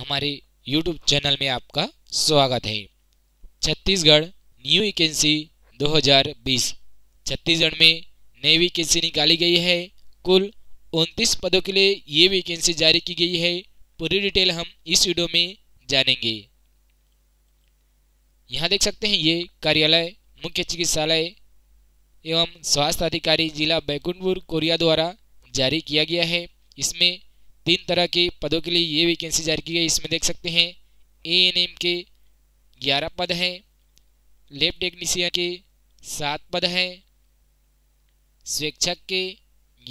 हमारे YouTube channel में आपका स्वागत है छत्तीसगढ़ न्यू वैकेंसी 2020 छत्तीसगढ़ में नई वैकेंसी निकाली गई है कुल उनतीस पदों के लिए ये वैकेंसी जारी की गई है पूरी डिटेल हम इस वीडियो में जानेंगे यहाँ देख सकते हैं ये कार्यालय मुख्य चिकित्सालय एवं स्वास्थ्य अधिकारी जिला बैकुंठपुर कोरिया द्वारा जारी किया गया है इसमें तीन तरह के पदों के लिए ये वैकेंसी जारी की गई इसमें देख सकते हैं ए एन एम के ग्यारह पद हैं लेब टेक्नीसियन के सात पद हैं स्वेच्छक के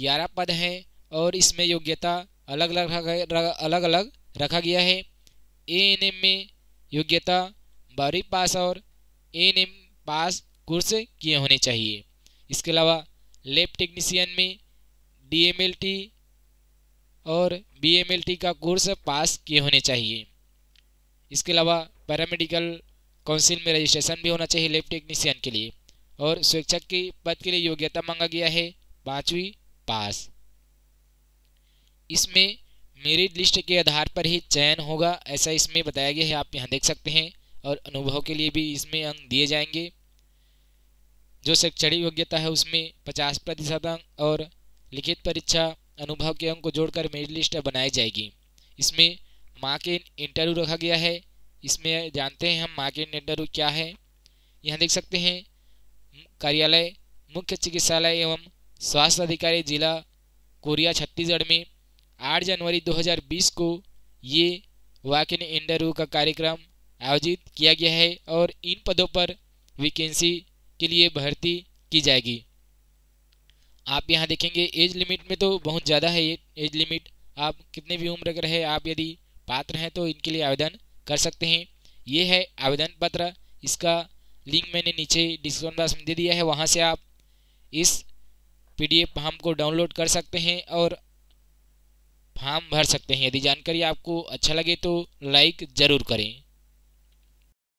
ग्यारह पद हैं और इसमें योग्यता अलग अलग रखा अलग अलग रखा गया है ए एन एम में योग्यता बारहवीं पास और A N M pass course किए होने चाहिए इसके अलावा लेब टेक्नीसियन में डी एम एल टी और बी का कोर्स पास किए होने चाहिए इसके अलावा पैरामेडिकल काउंसिल में रजिस्ट्रेशन भी होना चाहिए लेब टेक्नीशियन के लिए और शिक्षक के पद के लिए योग्यता मांगा गया है पाँचवीं पास इसमें मेरिट लिस्ट के आधार पर ही चयन होगा ऐसा इसमें बताया गया है आप यहाँ देख सकते हैं और अनुभव के लिए भी इसमें अंक दिए जाएंगे जो शैक्षणिक योग्यता है उसमें पचास प्रतिशत अंक और लिखित परीक्षा अनुभव के अंक को जोड़कर मेरिट लिस्ट बनाई जाएगी इसमें माँ के इंटरव्यू रखा गया है इसमें जानते हैं हम माँ के इंटरव्यू क्या है यहाँ देख सकते हैं कार्यालय मुख्य चिकित्सालय एवं स्वास्थ्य अधिकारी जिला कोरिया छत्तीसगढ़ में 8 जनवरी 2020 को ये वाक इन इंटरव्यू का कार्यक्रम आयोजित किया गया है और इन पदों पर वैकेंसी के लिए भर्ती की जाएगी आप यहाँ देखेंगे एज लिमिट में तो बहुत ज़्यादा है ये एज लिमिट आप कितने भी उम्र के रहे आप यदि पात्र हैं तो इनके लिए आवेदन कर सकते हैं ये है आवेदन पत्र इसका लिंक मैंने नीचे डिस्क्रिप्शन बॉक्स में दे दिया है वहाँ से आप इस पीडीएफ फॉर्म को डाउनलोड कर सकते हैं और फॉर्म भर सकते हैं यदि जानकारी आपको अच्छा लगे तो लाइक ज़रूर करें